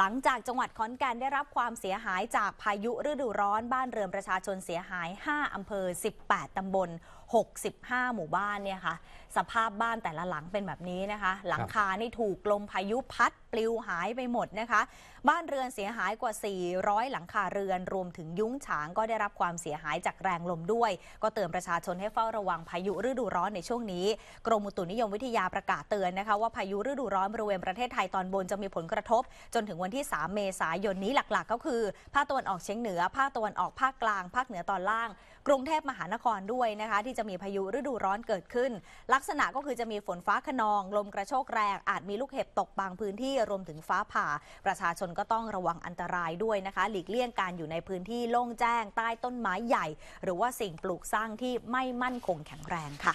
หลังจากจังหวัดขอนแก่นได้รับความเสียหายจากพายุฤดูร้อน บ้านเรือนประชาชนเสียหาย 5 อำเภอ 18 ตำบล 65 หมู่บ้านเนี่ยค่ะสภาพบ้านแต่ละหลังเป็นแบบนี้นะคะ หลังคานี่ถูกลมพายุพัด ปลิวหายไปหมดนะคะ บ้านเรือนเสียหายกว่า 400 หลังคาเรือนรวมถึงยุ้งฉางก็ได้รับความเสียหายจากแรงลมด้วย ก็เตือนประชาชนให้เฝ้าระวังพายุฤดูร้อนในช่วงนี้ กรมอุตุนิยมวิทยาประกาศเตือนนะคะ ว่าพายุฤดูร้อนบริเวณประเทศไทยตอนบนจะมีผลกระทบจนถึงวันที่ 3 เมษายนนี้หลักๆ ก็คือภาคตะวันออกเฉียงเหนือ ภาคตะวันออกภาคกลาง ภาคเหนือตอนล่าง กรุงเทพมหานครด้วยนะคะ ที่จะมีพายุฤดูร้อนเกิดขึ้น ลักษณะก็คือจะมีฝนฟ้าขนองลมกระโชกแรง อาจมีลูกเห็บตกบางพื้นที่รวมถึงฟ้าผ่า ประชาชนก็ต้องระวังอันตรายด้วยนะคะ หลีกเลี่ยงการอยู่ในพื้นที่โล่งแจ้งใต้ต้นไม้ใหญ่ หรือว่าสิ่งปลูกสร้างที่ไม่มั่นคงแข็งแรงค่ะ